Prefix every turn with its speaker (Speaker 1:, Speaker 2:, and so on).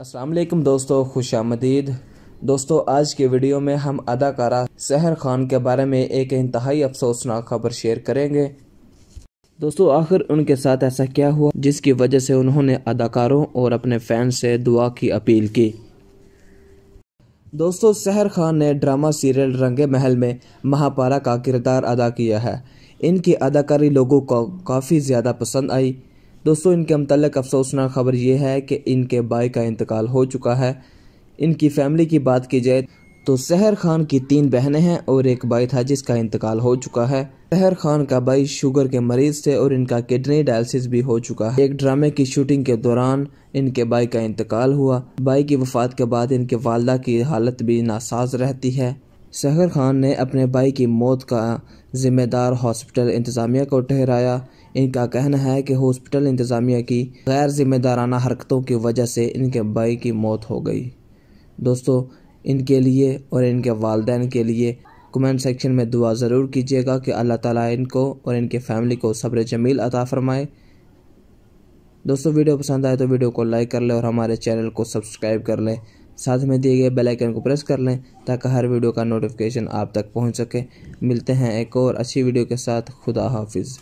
Speaker 1: असलम दोस्तों खुश आमदीद दोस्तों आज के वीडियो में हम अदाकारा सहर खान के बारे में एक इंतहाई अफसोसनाक खबर शेयर करेंगे दोस्तों आखिर उनके साथ ऐसा क्या हुआ जिसकी वजह से उन्होंने अदाकारों और अपने फैन से दुआ की अपील की दोस्तों सहर खान ने ड्रामा सीरियल रंगे महल में महापारा का किरदार अदा किया है इनकी अदाकारी लोगों को काफ़ी ज़्यादा पसंद आई दोस्तों इनके मतलब अफसोसनाक खबर यह है कि इनके भाई का इंतकाल हो चुका है इनकी फैमिली की बात की जाए तो सहर खान की तीन बहनें हैं और एक भाई था जिसका इंतकाल हो चुका है सहर खान का भाई शुगर के मरीज थे और इनका किडनी डायलिसिस भी हो चुका है एक ड्रामे की शूटिंग के दौरान इनके भाई का इंतकाल हुआ भाई की वफात के बाद इनके वालदा की हालत भी नासाज रहती है सहर खान ने अपने भाई की मौत का जिम्मेदार हॉस्पिटल इंतज़ामिया को ठहराया इनका कहना है कि हॉस्पिटल इंतज़ामिया की गैर जिम्मेदाराना हरकतों की वजह से इनके भाई की मौत हो गई दोस्तों इनके लिए और इनके वालदेन के लिए कमेंट सेक्शन में दुआ ज़रूर कीजिएगा कि अल्लाह ताला इनको और इनके फैमिली को सब्र जमील अता फरमाए दोस्तों वीडियो पसंद आए तो वीडियो को लाइक कर लें और हमारे चैनल को सब्सक्राइब कर लें साथ में दिए गए बेल आइकन को प्रेस कर लें ताकि हर वीडियो का नोटिफिकेशन आप तक पहुंच सके मिलते हैं एक और अच्छी वीडियो के साथ खुदा हाफिज़